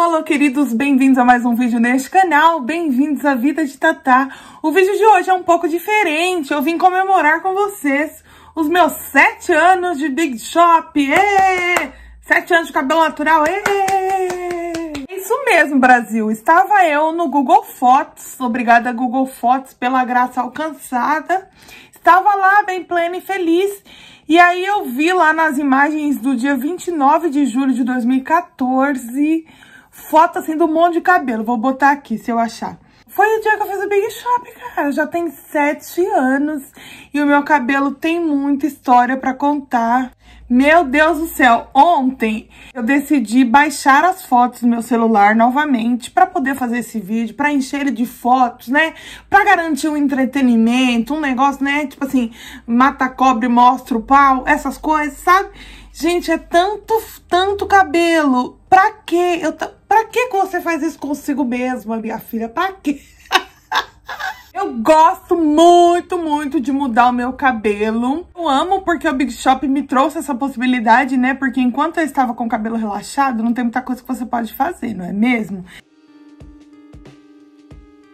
Olá, queridos, bem-vindos a mais um vídeo neste canal, bem-vindos à Vida de Tatá. O vídeo de hoje é um pouco diferente, eu vim comemorar com vocês os meus sete anos de Big Shop, Êê! sete anos de cabelo natural, Êêê! Isso mesmo, Brasil, estava eu no Google Fotos, obrigada Google Fotos pela graça alcançada, estava lá bem plena e feliz, e aí eu vi lá nas imagens do dia 29 de julho de 2014 foto assim do monte de cabelo. Vou botar aqui se eu achar. Foi o dia que eu fiz o Big Shop, cara. Já tem sete anos e o meu cabelo tem muita história pra contar. Meu Deus do céu, ontem eu decidi baixar as fotos do meu celular novamente para poder fazer esse vídeo, para encher ele de fotos, né? Para garantir um entretenimento, um negócio, né? Tipo assim, mata cobre, mostra o pau, essas coisas, sabe? Gente, é tanto, tanto cabelo. Pra quê? Eu Pra que você faz isso consigo mesma, minha filha? Pra quê? Eu gosto muito, muito de mudar o meu cabelo. Eu amo porque o Big Shop me trouxe essa possibilidade, né? Porque enquanto eu estava com o cabelo relaxado, não tem muita coisa que você pode fazer, não é mesmo?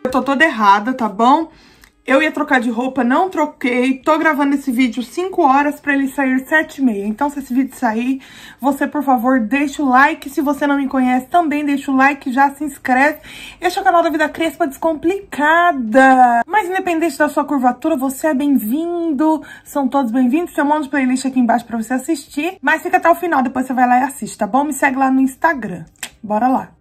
Eu tô toda errada, tá bom? Eu ia trocar de roupa, não troquei. Tô gravando esse vídeo 5 horas pra ele sair 7 e meia. Então, se esse vídeo sair, você, por favor, deixa o like. Se você não me conhece, também deixa o like, já se inscreve. Este é o canal da Vida Crespa Descomplicada. Mas, independente da sua curvatura, você é bem-vindo. São todos bem-vindos. Tem um monte de playlist aqui embaixo pra você assistir. Mas fica até o final, depois você vai lá e assiste, tá bom? Me segue lá no Instagram. Bora lá.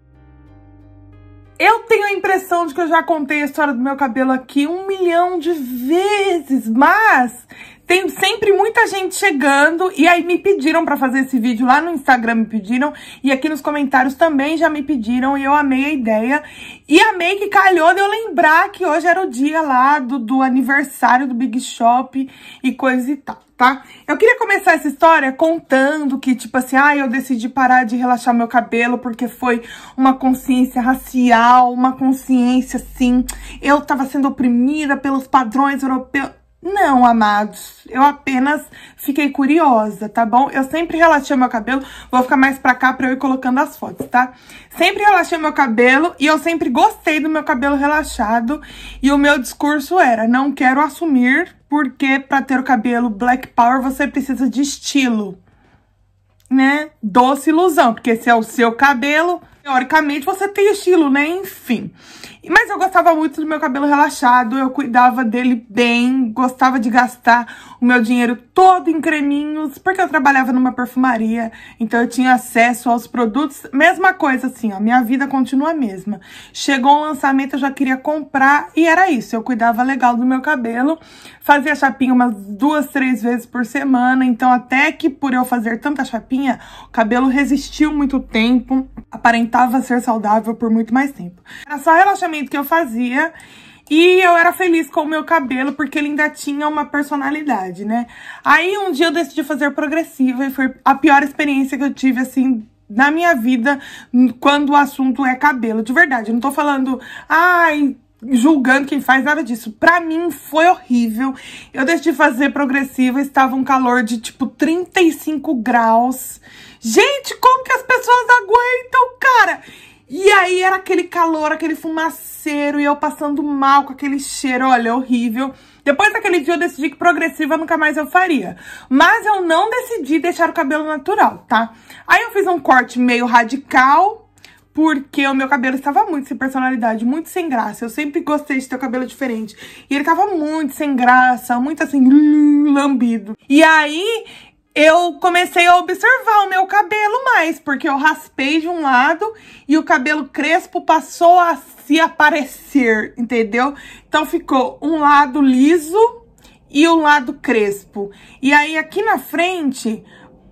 Eu tenho a impressão de que eu já contei a história do meu cabelo aqui um milhão de vezes, mas tem sempre muita gente chegando e aí me pediram para fazer esse vídeo lá no Instagram, me pediram e aqui nos comentários também já me pediram e eu amei a ideia e amei que calhou de eu lembrar que hoje era o dia lá do, do aniversário do Big Shop e coisa e tal tá? Eu queria começar essa história contando que, tipo assim, ah, eu decidi parar de relaxar meu cabelo porque foi uma consciência racial, uma consciência, assim, eu tava sendo oprimida pelos padrões europeus. Não, amados, eu apenas fiquei curiosa, tá bom? Eu sempre relaxei meu cabelo, vou ficar mais pra cá pra eu ir colocando as fotos, tá? Sempre relaxei meu cabelo e eu sempre gostei do meu cabelo relaxado. E o meu discurso era, não quero assumir, porque pra ter o cabelo black power você precisa de estilo, né? Doce ilusão, porque se é o seu cabelo, teoricamente você tem estilo, né? Enfim. Mas eu gostava muito do meu cabelo relaxado, eu cuidava dele bem, gostava de gastar o meu dinheiro todo em creminhos, porque eu trabalhava numa perfumaria, então eu tinha acesso aos produtos. Mesma coisa assim, ó, minha vida continua a mesma. Chegou um lançamento, eu já queria comprar e era isso. Eu cuidava legal do meu cabelo, fazia chapinha umas duas, três vezes por semana, então até que por eu fazer tanta chapinha, o cabelo resistiu muito tempo, aparentava ser saudável por muito mais tempo. Era só relaxamento tratamento que eu fazia. E eu era feliz com o meu cabelo, porque ele ainda tinha uma personalidade, né? Aí um dia eu decidi fazer progressiva e foi a pior experiência que eu tive, assim, na minha vida, quando o assunto é cabelo. De verdade, eu não tô falando, ai, julgando quem faz nada disso. Pra mim foi horrível. Eu decidi fazer progressiva, estava um calor de tipo 35 graus. Gente, como que as pessoas aguentam, cara? E aí era aquele calor, aquele fumaceiro e eu passando mal com aquele cheiro, olha, horrível. Depois daquele dia eu decidi que progressiva nunca mais eu faria. Mas eu não decidi deixar o cabelo natural, tá? Aí eu fiz um corte meio radical, porque o meu cabelo estava muito sem personalidade, muito sem graça. Eu sempre gostei de ter o cabelo diferente. E ele estava muito sem graça, muito assim, lambido. E aí eu comecei a observar o meu cabelo mais, porque eu raspei de um lado e o cabelo crespo passou a se aparecer, entendeu? Então ficou um lado liso e um lado crespo. E aí aqui na frente,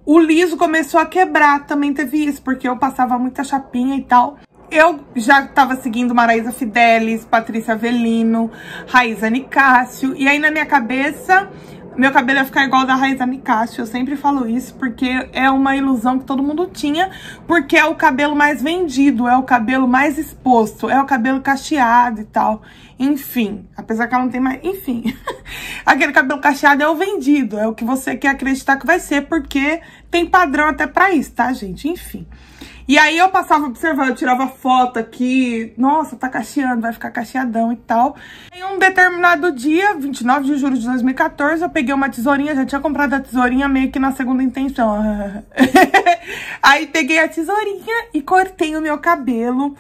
o liso começou a quebrar, também teve isso, porque eu passava muita chapinha e tal. Eu já tava seguindo Maraísa Fidelis, Patrícia Avelino, Raiza Nicásio, e aí na minha cabeça meu cabelo ia ficar igual da Raíza Mikashi, eu sempre falo isso, porque é uma ilusão que todo mundo tinha, porque é o cabelo mais vendido, é o cabelo mais exposto, é o cabelo cacheado e tal. Enfim, apesar que ela não tem mais... Enfim, aquele cabelo cacheado é o vendido, é o que você quer acreditar que vai ser, porque tem padrão até pra isso, tá, gente? Enfim. E aí eu passava observando, tirava foto aqui, nossa, tá cacheando, vai ficar cacheadão e tal. Em um determinado dia, 29 de julho de 2014, eu peguei uma tesourinha, já tinha comprado a tesourinha meio que na segunda intenção. aí peguei a tesourinha e cortei o meu cabelo.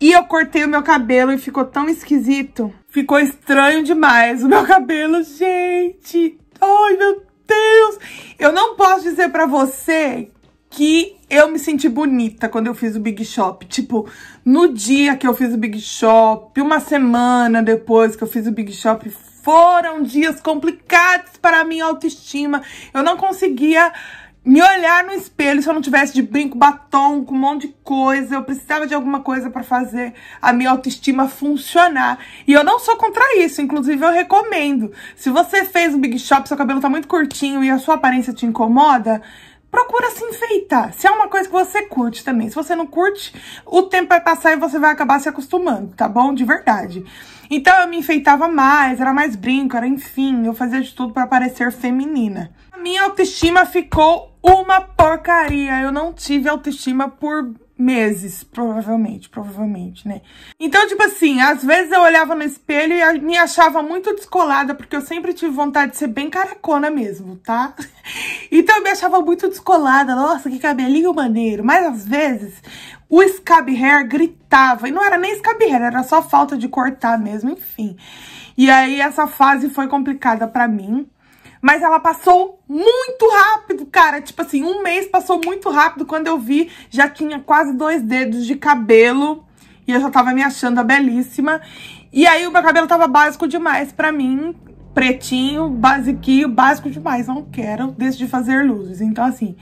E eu cortei o meu cabelo e ficou tão esquisito. Ficou estranho demais o meu cabelo, gente. Ai, meu Deus. Eu não posso dizer pra você que eu me senti bonita quando eu fiz o Big Shop. Tipo, no dia que eu fiz o Big Shop, uma semana depois que eu fiz o Big Shop, foram dias complicados para a minha autoestima. Eu não conseguia me olhar no espelho se eu não tivesse de brinco, batom, com um monte de coisa. Eu precisava de alguma coisa para fazer a minha autoestima funcionar. E eu não sou contra isso, inclusive eu recomendo. Se você fez o Big Shop, seu cabelo tá muito curtinho e a sua aparência te incomoda, procura se enfeitar. Se é uma coisa que você curte também. Se você não curte, o tempo vai passar e você vai acabar se acostumando, tá bom? De verdade. Então eu me enfeitava mais, era mais brinco, era enfim, eu fazia de tudo para parecer feminina. A minha autoestima ficou uma porcaria. Eu não tive autoestima por meses, provavelmente, provavelmente, né? Então, tipo assim, às vezes eu olhava no espelho e me achava muito descolada, porque eu sempre tive vontade de ser bem caracona mesmo, tá? Então eu me achava muito descolada, nossa, que cabelinho maneiro. Mas às vezes o scab hair gritava, e não era nem scab hair, era só falta de cortar mesmo, enfim. E aí essa fase foi complicada pra mim. Mas ela passou muito rápido, cara. Tipo assim, um mês passou muito rápido. Quando eu vi, já tinha quase dois dedos de cabelo. E eu já tava me achando a belíssima. E aí o meu cabelo tava básico demais pra mim. Pretinho, basiquinho, básico demais. Não quero, desde de fazer luzes. Então, assim,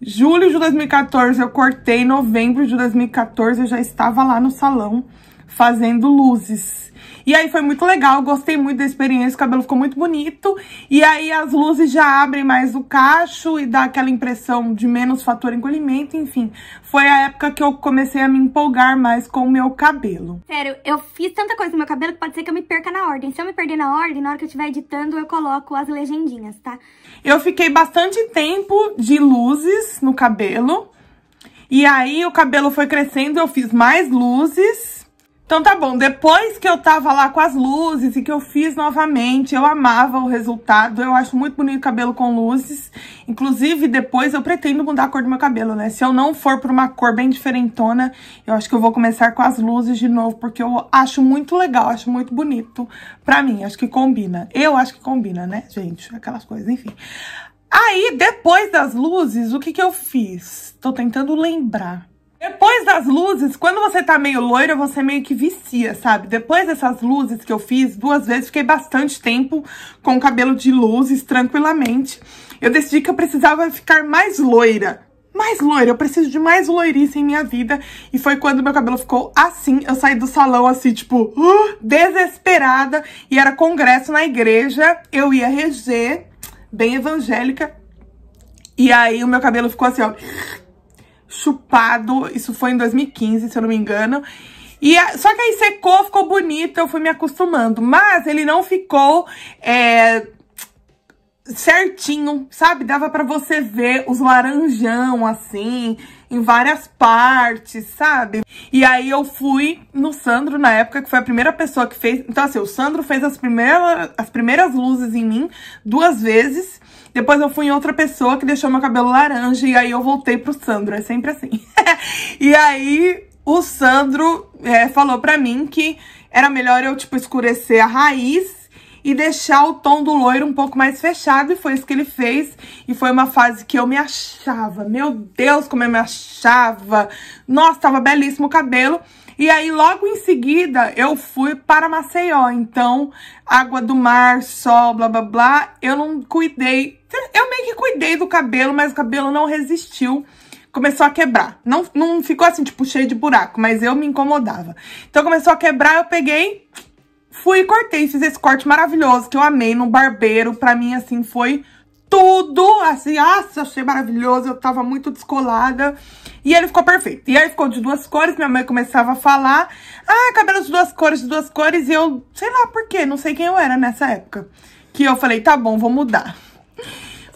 julho de 2014 eu cortei. Novembro de 2014 eu já estava lá no salão fazendo luzes. E aí foi muito legal, gostei muito da experiência, o cabelo ficou muito bonito. E aí as luzes já abrem mais o cacho e dá aquela impressão de menos fator encolhimento, enfim. Foi a época que eu comecei a me empolgar mais com o meu cabelo. Sério, eu fiz tanta coisa no meu cabelo que pode ser que eu me perca na ordem. Se eu me perder na ordem, na hora que eu estiver editando, eu coloco as legendinhas, tá? Eu fiquei bastante tempo de luzes no cabelo. E aí o cabelo foi crescendo, eu fiz mais luzes. Então tá bom, depois que eu tava lá com as luzes e que eu fiz novamente, eu amava o resultado, eu acho muito bonito cabelo com luzes. Inclusive, depois eu pretendo mudar a cor do meu cabelo, né? Se eu não for pra uma cor bem diferentona, eu acho que eu vou começar com as luzes de novo, porque eu acho muito legal, acho muito bonito pra mim, acho que combina. Eu acho que combina, né, gente? Aquelas coisas, enfim. Aí, depois das luzes, o que que eu fiz? Tô tentando lembrar. Depois das luzes, quando você tá meio loira, você meio que vicia, sabe? Depois dessas luzes que eu fiz duas vezes, fiquei bastante tempo com o cabelo de luzes, tranquilamente. Eu decidi que eu precisava ficar mais loira. Mais loira, eu preciso de mais loirice em minha vida. E foi quando meu cabelo ficou assim. Eu saí do salão assim, tipo, uh, desesperada. E era congresso na igreja. Eu ia reger, bem evangélica. E aí o meu cabelo ficou assim, ó chupado. Isso foi em 2015, se eu não me engano. E só que aí secou, ficou bonito, eu fui me acostumando. Mas ele não ficou é, certinho, sabe? Dava pra você ver os laranjão, assim, em várias partes, sabe? E aí eu fui no Sandro na época, que foi a primeira pessoa que fez. Então, assim, o Sandro fez as primeiras, as primeiras luzes em mim duas vezes. Depois eu fui em outra pessoa que deixou meu cabelo laranja. E aí eu voltei pro Sandro. É sempre assim. e aí o Sandro é, falou pra mim que era melhor eu, tipo, escurecer a raiz e deixar o tom do loiro um pouco mais fechado. E foi isso que ele fez. E foi uma fase que eu me achava. Meu Deus, como eu me achava. Nossa, tava belíssimo o cabelo. E aí, logo em seguida, eu fui para Maceió. Então, água do mar, sol, blá, blá, blá. Eu não cuidei. Eu meio que cuidei do cabelo, mas o cabelo não resistiu começou a quebrar. Não, não ficou assim, tipo, cheio de buraco, mas eu me incomodava. Então começou a quebrar, eu peguei Fui e cortei, fiz esse corte maravilhoso que eu amei no barbeiro. Pra mim, assim, foi tudo, assim, nossa, achei maravilhoso, eu tava muito descolada. E ele ficou perfeito. E aí ficou de duas cores, minha mãe começava a falar, ah, cabelo de duas cores, de duas cores, e eu, sei lá por quê, não sei quem eu era nessa época. Que eu falei, tá bom, vou mudar.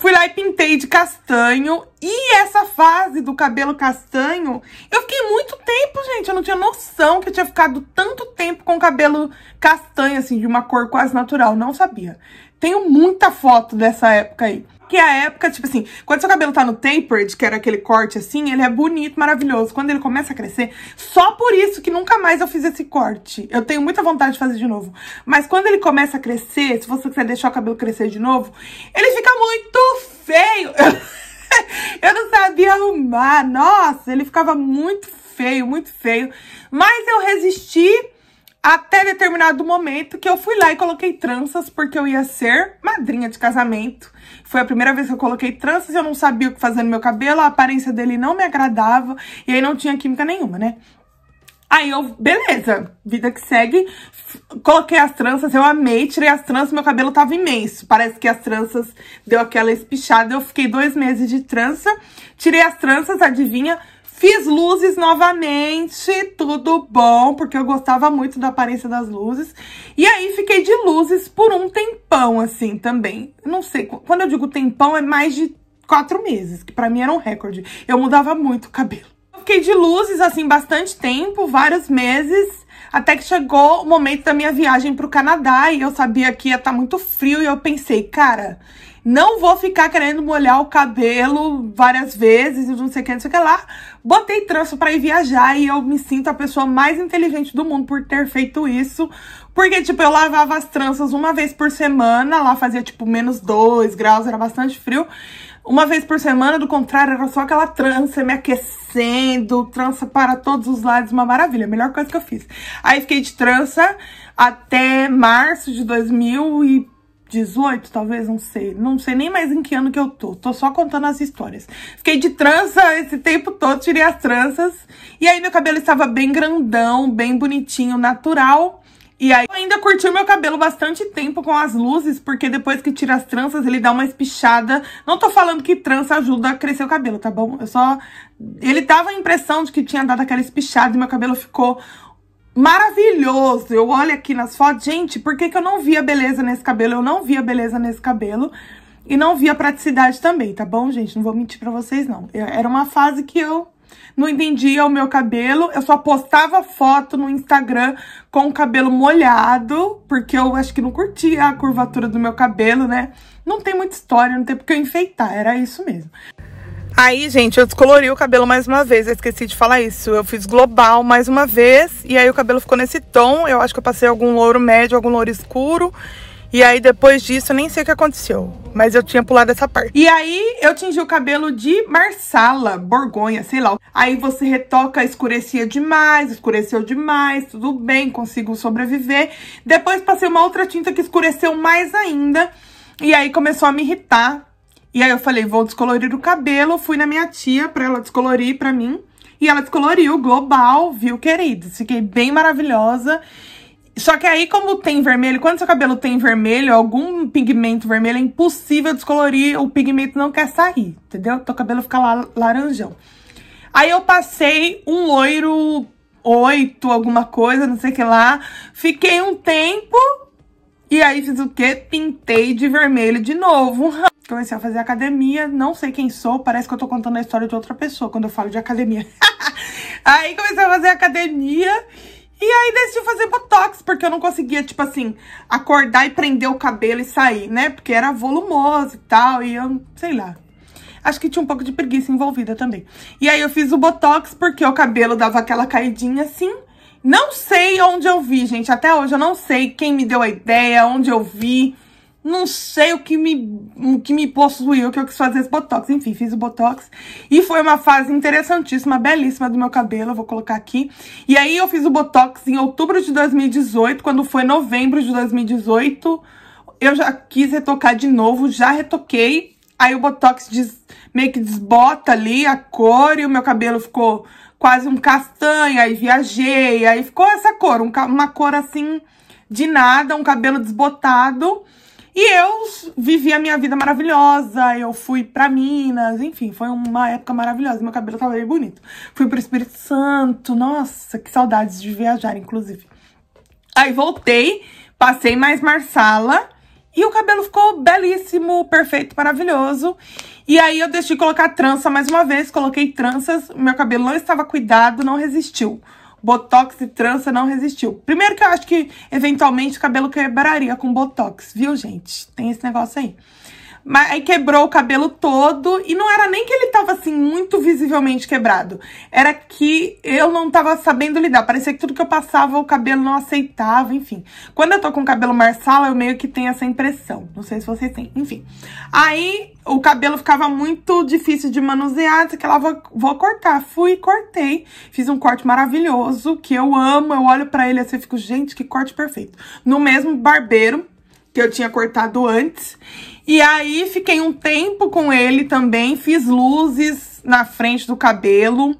Fui lá e pintei de castanho. E essa fase do cabelo castanho, eu fiquei muito tempo, gente. Eu não tinha noção que eu tinha ficado tanto tempo com cabelo castanho, assim, de uma cor quase natural. Não sabia. Tenho muita foto dessa época aí. Que a época, tipo assim, quando seu cabelo tá no tapered, que era aquele corte assim, ele é bonito, maravilhoso. Quando ele começa a crescer, só por isso que nunca mais eu fiz esse corte. Eu tenho muita vontade de fazer de novo. Mas quando ele começa a crescer, se você quiser deixar o cabelo crescer de novo, ele fica muito feio. eu não sabia arrumar. Nossa, ele ficava muito feio, muito feio. Mas eu resisti até determinado momento que eu fui lá e coloquei tranças porque eu ia ser madrinha de casamento. Foi a primeira vez que eu coloquei tranças, eu não sabia o que fazer no meu cabelo, a aparência dele não me agradava e aí não tinha química nenhuma, né? Aí eu, beleza, vida que segue, coloquei as tranças, eu amei, tirei as tranças, meu cabelo tava imenso. Parece que as tranças deu aquela espichada, eu fiquei dois meses de trança, tirei as tranças, adivinha, Fiz luzes novamente, tudo bom, porque eu gostava muito da aparência das luzes. E aí, fiquei de luzes por um tempão, assim, também. Não sei, quando eu digo tempão, é mais de quatro meses, que pra mim era um recorde. Eu mudava muito o cabelo. fiquei de luzes, assim, bastante tempo, vários meses, até que chegou o momento da minha viagem pro Canadá e eu sabia que ia estar tá muito frio e eu pensei, cara, não vou ficar querendo molhar o cabelo várias vezes e não sei o que, não sei o que lá. Botei trança para ir viajar e eu me sinto a pessoa mais inteligente do mundo por ter feito isso. Porque, tipo, eu lavava as tranças uma vez por semana, lá fazia, tipo, menos 2 graus, era bastante frio. Uma vez por semana, do contrário, era só aquela trança me aquecendo, trança para todos os lados, uma maravilha, a melhor coisa que eu fiz. Aí fiquei de trança até março de 2000 e 18, talvez, não sei. Não sei nem mais em que ano que eu tô. Tô só contando as histórias. Fiquei de trança esse tempo todo, tirei as tranças. E aí meu cabelo estava bem grandão, bem bonitinho, natural. E aí eu ainda curti o meu cabelo bastante tempo com as luzes, porque depois que tira as tranças ele dá uma espichada. Não tô falando que trança ajuda a crescer o cabelo, tá bom? Eu só... Ele dava a impressão de que tinha dado aquela espichada e meu cabelo ficou maravilhoso. Eu olho aqui nas fotos, gente, por que, que eu não via beleza nesse cabelo? Eu não via beleza nesse cabelo e não via praticidade também, tá bom, gente? Não vou mentir pra vocês, não. Eu, era uma fase que eu não entendia o meu cabelo, eu só postava foto no Instagram com o cabelo molhado, porque eu acho que não curtia a curvatura do meu cabelo, né? Não tem muita história, não tem porque eu enfeitar, era isso mesmo. Aí, gente, eu descolori o cabelo mais uma vez. Eu esqueci de falar isso. Eu fiz global mais uma vez. E aí o cabelo ficou nesse tom. Eu acho que eu passei algum louro médio, algum louro escuro. E aí, depois disso, eu nem sei o que aconteceu. Mas eu tinha pulado essa parte. E aí, eu tingi o cabelo de Marsala, Borgonha, sei lá. Aí você retoca, escurecia demais, escureceu demais, tudo bem, consigo sobreviver. Depois passei uma outra tinta que escureceu mais ainda. E aí começou a me irritar e aí eu falei, vou descolorir o cabelo, fui na minha tia pra ela descolorir pra mim. E ela descoloriu, global, viu, queridos? Fiquei bem maravilhosa. Só que aí, como tem vermelho, quando seu cabelo tem vermelho, algum pigmento vermelho, é impossível descolorir, o pigmento não quer sair, entendeu? Teu cabelo fica lá, laranjão. Aí eu passei um loiro 8, alguma coisa, não sei o que lá. Fiquei um tempo, e aí fiz o quê? Pintei de vermelho de novo. Comecei a fazer academia, não sei quem sou, parece que eu tô contando a história de outra pessoa quando eu falo de academia. aí comecei a fazer academia e aí decidi fazer botox, porque eu não conseguia, tipo assim, acordar e prender o cabelo e sair, né? Porque era volumoso e tal, e eu, sei lá. Acho que tinha um pouco de preguiça envolvida também. E aí eu fiz o botox porque o cabelo dava aquela caidinha assim. Não sei onde eu vi, gente. Até hoje eu não sei quem me deu a ideia, onde eu vi. Não sei o que me, o que me possuiu, que eu quis fazer esse Botox. Enfim, fiz o Botox. E foi uma fase interessantíssima, belíssima do meu cabelo. Eu vou colocar aqui. E aí eu fiz o Botox em outubro de 2018. Quando foi novembro de 2018, eu já quis retocar de novo. Já retoquei. Aí o Botox des, meio que desbota ali a cor e o meu cabelo ficou quase um castanho, aí viajei, aí ficou essa cor, um, uma cor assim de nada, um cabelo desbotado. E eu vivi a minha vida maravilhosa, eu fui pra Minas, enfim, foi uma época maravilhosa, meu cabelo tava bem bonito. Fui pro Espírito Santo, nossa, que saudades de viajar, inclusive. Aí voltei, passei mais Marsala, e o cabelo ficou belíssimo, perfeito, maravilhoso. E aí eu deixei colocar trança mais uma vez, coloquei tranças, meu cabelo não estava cuidado, não resistiu. Botox e trança não resistiu. Primeiro que eu acho que eventualmente o cabelo quebraria com botox, viu, gente? Tem esse negócio aí. Mas aí quebrou o cabelo todo. E não era nem que ele tava assim, muito visivelmente quebrado. Era que eu não tava sabendo lidar. Parecia que tudo que eu passava, o cabelo não aceitava, enfim. Quando eu tô com o cabelo marsala, eu meio que tenho essa impressão. Não sei se vocês têm. Enfim. Aí o cabelo ficava muito difícil de manusear, disse que ela vou, cortar. Fui, cortei. Fiz um corte maravilhoso, que eu amo. Eu olho para ele assim e fico, gente, que corte perfeito. No mesmo barbeiro que eu tinha cortado antes. E aí fiquei um tempo com ele também, fiz luzes na frente do cabelo.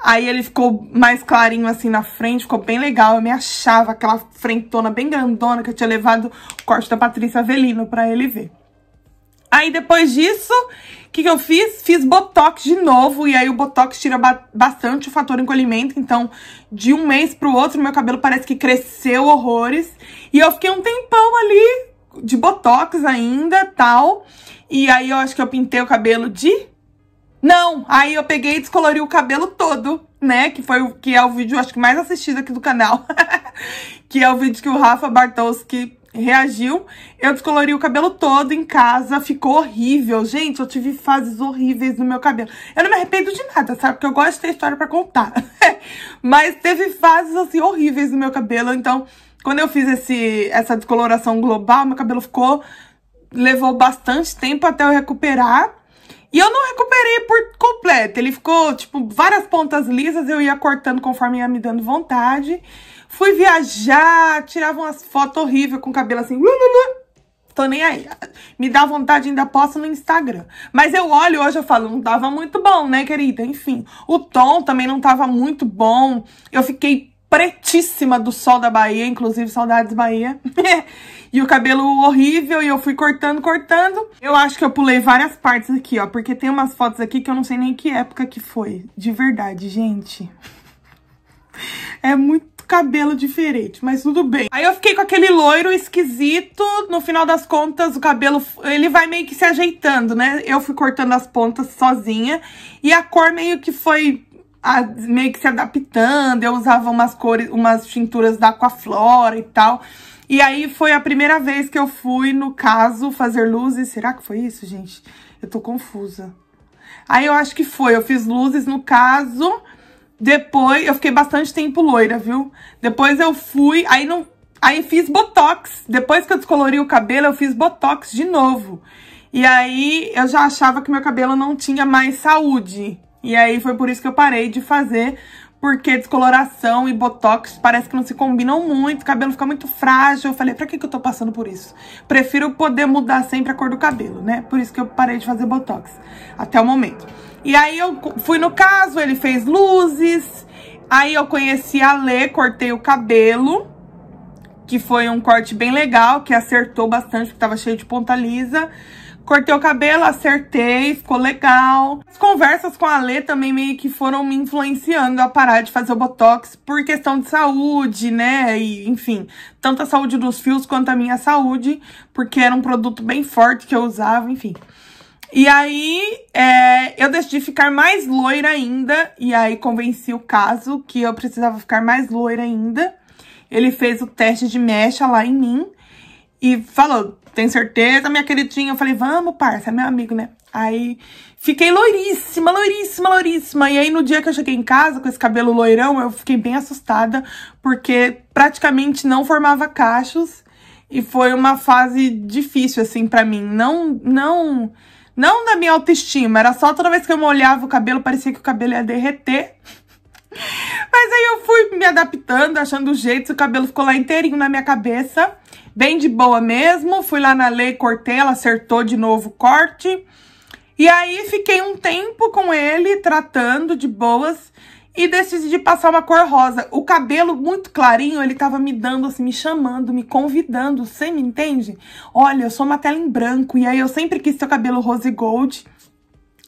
Aí ele ficou mais clarinho assim na frente, ficou bem legal. Eu me achava aquela frentona bem grandona que eu tinha levado o corte da Patrícia Avelino pra ele ver. Aí depois disso, o que, que eu fiz? Fiz Botox de novo, e aí o Botox tira ba bastante o fator encolhimento, então de um mês pro outro meu cabelo parece que cresceu horrores. E eu fiquei um tempão ali de botox ainda, tal. E aí eu acho que eu pintei o cabelo de não, aí eu peguei e descolori o cabelo todo, né? Que foi o que é o vídeo, acho que mais assistido aqui do canal. que é o vídeo que o Rafa Bartowski reagiu. Eu descolori o cabelo todo em casa, ficou horrível. Gente, eu tive fases horríveis no meu cabelo. Eu não me arrependo de nada, sabe? Porque eu gosto de ter história para contar. Mas teve fases, assim, horríveis no meu cabelo, então... Quando eu fiz esse, essa descoloração global, meu cabelo ficou... Levou bastante tempo até eu recuperar. E eu não recuperei por completo. Ele ficou, tipo, várias pontas lisas. Eu ia cortando conforme ia me dando vontade. Fui viajar, tirava umas fotos horríveis com o cabelo assim... tô nem aí. Me dá vontade, ainda posto no Instagram. Mas eu olho hoje, eu falo, não tava muito bom, né, querida? Enfim, o tom também não tava muito bom. Eu fiquei pretíssima do sol da Bahia, inclusive saudades Bahia. e o cabelo horrível, e eu fui cortando, cortando. Eu acho que eu pulei várias partes aqui, ó, porque tem umas fotos aqui que eu não sei nem que época que foi. De verdade, gente. é muito cabelo diferente, mas tudo bem. Aí eu fiquei com aquele loiro esquisito, no final das contas o cabelo, ele vai meio que se ajeitando, né? Eu fui cortando as pontas sozinha e a cor meio que foi a, meio que se adaptando, eu usava umas cores, umas tinturas da Aquaflora e tal. E aí foi a primeira vez que eu fui, no caso, fazer luzes. Será que foi isso, gente? Eu tô confusa. Aí eu acho que foi, eu fiz luzes no caso. Depois, eu fiquei bastante tempo loira, viu? Depois eu fui, aí não... Aí fiz Botox. Depois que eu descolori o cabelo, eu fiz Botox de novo. E aí eu já achava que meu cabelo não tinha mais saúde. E aí foi por isso que eu parei de fazer, porque descoloração e botox parece que não se combinam muito, o cabelo fica muito frágil. Eu falei, pra que, que eu tô passando por isso? Prefiro poder mudar sempre a cor do cabelo, né? Por isso que eu parei de fazer botox até o momento. E aí eu fui no caso, ele fez luzes. Aí eu conheci a Lê, cortei o cabelo, que foi um corte bem legal, que acertou bastante, porque tava cheio de ponta lisa. Cortei o cabelo, acertei, ficou legal. As conversas com a Lê também meio que foram me influenciando a parar de fazer o Botox por questão de saúde, né? E, enfim, tanto a saúde dos fios quanto a minha saúde, porque era um produto bem forte que eu usava, enfim. E aí, é, eu decidi ficar mais loira ainda, e aí convenci o caso que eu precisava ficar mais loira ainda. Ele fez o teste de mecha lá em mim e falou, tem certeza, minha queridinha? Eu falei, vamos, parça, é meu amigo, né? Aí fiquei loiríssima, loiríssima, loiríssima. E aí no dia que eu cheguei em casa com esse cabelo loirão, eu fiquei bem assustada, porque praticamente não formava cachos. E foi uma fase difícil, assim, para mim. Não, não, não da minha autoestima. Era só toda vez que eu molhava o cabelo, parecia que o cabelo ia derreter. Mas aí eu fui me adaptando, achando o jeito, o cabelo ficou lá inteirinho na minha cabeça bem de boa mesmo. Fui lá na lei, cortei, ela acertou de novo o corte. E aí fiquei um tempo com ele, tratando de boas. E decidi passar uma cor rosa. O cabelo muito clarinho, ele tava me dando, assim, me chamando, me convidando. Você me entende? Olha, eu sou uma tela em branco. E aí eu sempre quis ter o cabelo rose gold.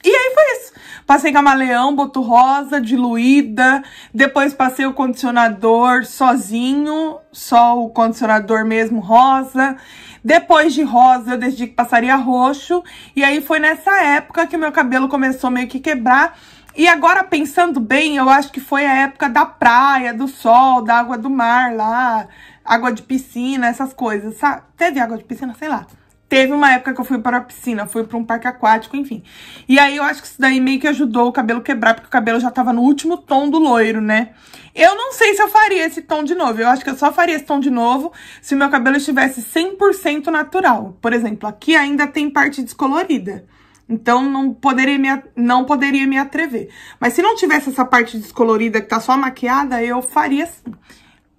E aí foi isso. Passei camaleão, boto rosa, diluída. Depois passei o condicionador sozinho, só o condicionador mesmo rosa. Depois de rosa, eu decidi que passaria roxo. E aí foi nessa época que meu cabelo começou meio que quebrar. E agora, pensando bem, eu acho que foi a época da praia, do sol, da água do mar lá, água de piscina, essas coisas, sabe? Teve água de piscina, sei lá. Teve uma época que eu fui para a piscina, fui para um parque aquático, enfim. E aí eu acho que isso daí meio que ajudou o cabelo quebrar, porque o cabelo já tava no último tom do loiro, né? Eu não sei se eu faria esse tom de novo. Eu acho que eu só faria esse tom de novo se meu cabelo estivesse 100% natural. Por exemplo, aqui ainda tem parte descolorida. Então, não poderia, me, não poderia me atrever. Mas se não tivesse essa parte descolorida que tá só maquiada, eu faria assim,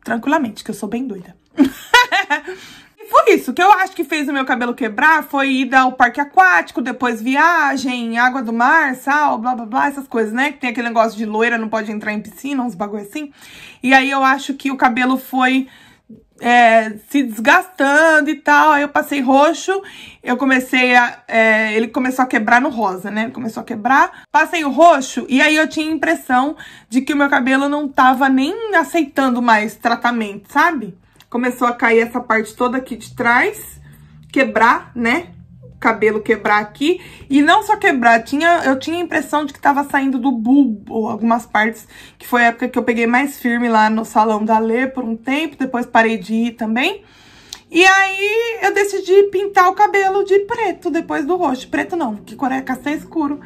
tranquilamente, que eu sou bem doida. foi isso. O que eu acho que fez o meu cabelo quebrar foi ir ao parque aquático, depois viagem, água do mar, sal, blá blá blá, essas coisas, né? Que tem aquele negócio de loira, não pode entrar em piscina, uns bagulho assim. E aí eu acho que o cabelo foi é, se desgastando e tal. Aí eu passei roxo, eu comecei a. É, ele começou a quebrar no rosa, né? Ele começou a quebrar. Passei o roxo e aí eu tinha a impressão de que o meu cabelo não tava nem aceitando mais tratamento, sabe? começou a cair essa parte toda aqui de trás, quebrar, né? cabelo quebrar aqui. E não só quebrar, tinha, eu tinha a impressão de que tava saindo do bulbo algumas partes, que foi a época que eu peguei mais firme lá no salão da Lê por um tempo, depois parei de ir também. E aí eu decidi pintar o cabelo de preto depois do roxo. Preto não, que cor é castanho escuro.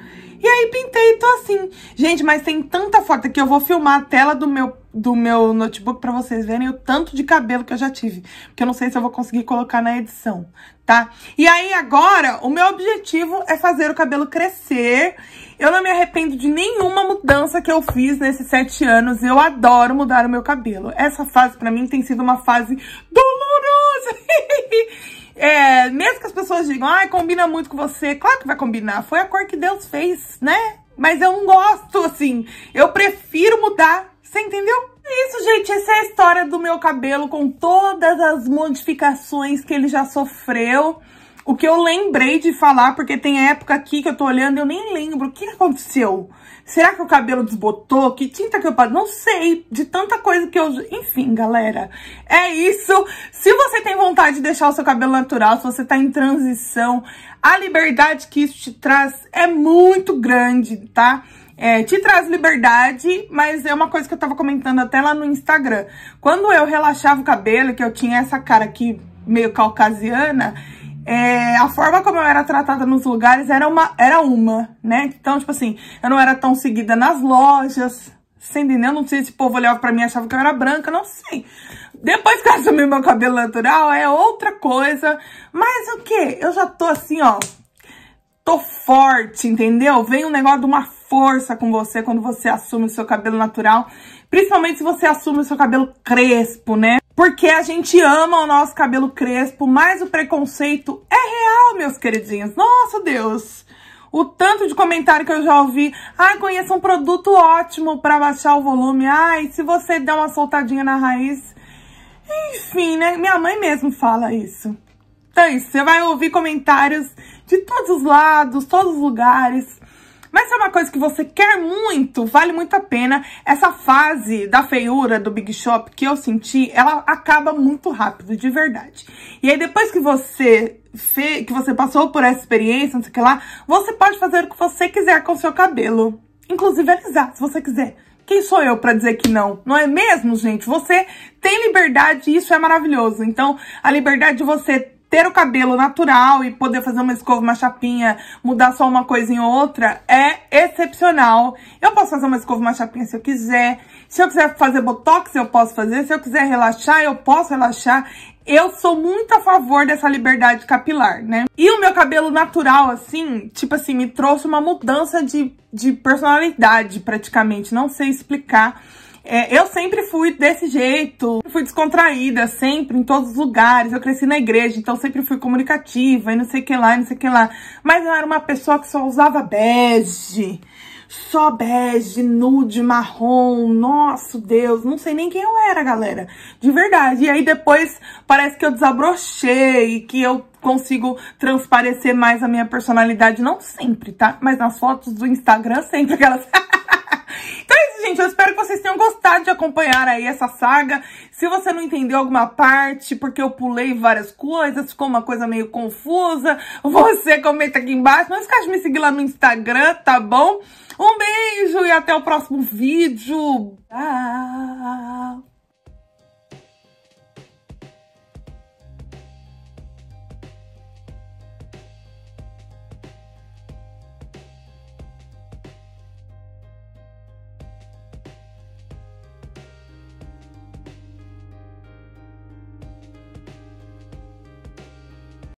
E aí pintei e tô assim. Gente, mas tem tanta foto que eu vou filmar a tela do meu, do meu notebook pra vocês verem o tanto de cabelo que eu já tive. Porque eu não sei se eu vou conseguir colocar na edição, tá? E aí agora, o meu objetivo é fazer o cabelo crescer. Eu não me arrependo de nenhuma mudança que eu fiz nesses sete anos. Eu adoro mudar o meu cabelo. Essa fase pra mim tem sido uma fase dolorosa. É, mesmo que as pessoas digam, ah, combina muito com você. Claro que vai combinar, foi a cor que Deus fez, né? Mas eu não gosto, assim. Eu prefiro mudar, você entendeu? É isso, gente, essa é a história do meu cabelo com todas as modificações que ele já sofreu. O que eu lembrei de falar, porque tem época aqui que eu tô olhando, eu nem lembro o que aconteceu. Será que o cabelo desbotou? Que tinta que eu passo? Não sei, de tanta coisa que eu... Enfim, galera, é isso. Se você tem vontade de deixar o seu cabelo natural, se você tá em transição, a liberdade que isso te traz é muito grande, tá? É, te traz liberdade, mas é uma coisa que eu tava comentando até lá no Instagram. Quando eu relaxava o cabelo, que eu tinha essa cara aqui meio caucasiana, é, a forma como eu era tratada nos lugares era uma, era uma, né? Então, tipo assim, eu não era tão seguida nas lojas, você entendeu? Não sei se o povo olhava pra mim e achava que eu era branca, não sei. Depois que eu assumi meu cabelo natural, é outra coisa. Mas o que? Eu já tô assim, ó, tô forte, entendeu? Vem um negócio de uma força com você quando você assume o seu cabelo natural, principalmente se você assume o seu cabelo crespo, né? Porque a gente ama o nosso cabelo crespo, mas o preconceito é real, meus queridinhos. Nossa, Deus! O tanto de comentário que eu já ouvi. Ai, ah, conheço um produto ótimo para baixar o volume. Ai, se você der uma soltadinha na raiz. Enfim, né? Minha mãe mesmo fala isso. Então, é isso. Você vai ouvir comentários de todos os lados, todos os lugares. Mas se é uma coisa que você quer muito, vale muito a pena. Essa fase da feiura do Big Shop que eu senti, ela acaba muito rápido, de verdade. E aí depois que você que você passou por essa experiência, não sei o que lá, você pode fazer o que você quiser com o seu cabelo. Inclusive alisar, se você quiser. Quem sou eu para dizer que não? Não é mesmo, gente? Você tem liberdade e isso é maravilhoso. Então, a liberdade de você ter o cabelo natural e poder fazer uma escova, uma chapinha, mudar só uma coisa em outra, é excepcional. Eu posso fazer uma escova, uma chapinha se eu quiser. Se eu quiser fazer botox, eu posso fazer. Se eu quiser relaxar, eu posso relaxar. Eu sou muito a favor dessa liberdade capilar, né? E o meu cabelo natural, assim, tipo assim, me trouxe uma mudança de, de personalidade, praticamente. Não sei explicar. É, eu sempre fui desse jeito, fui descontraída, sempre, em todos os lugares. Eu cresci na igreja, então sempre fui comunicativa e não sei o que lá, e não sei o que lá. Mas eu era uma pessoa que só usava bege. Só bege, nude, marrom, nosso Deus, não sei nem quem eu era, galera, de verdade. E aí depois parece que eu desabrochei, que eu consigo transparecer mais a minha personalidade, não sempre, tá? Mas nas fotos do Instagram sempre, aquelas... Então é isso, gente. Eu espero que vocês tenham gostado de acompanhar aí essa saga. Se você não entendeu alguma parte, porque eu pulei várias coisas, ficou uma coisa meio confusa, você comenta aqui embaixo. Não esquece de me seguir lá no Instagram, tá bom? Um beijo e até o próximo vídeo. Tchau!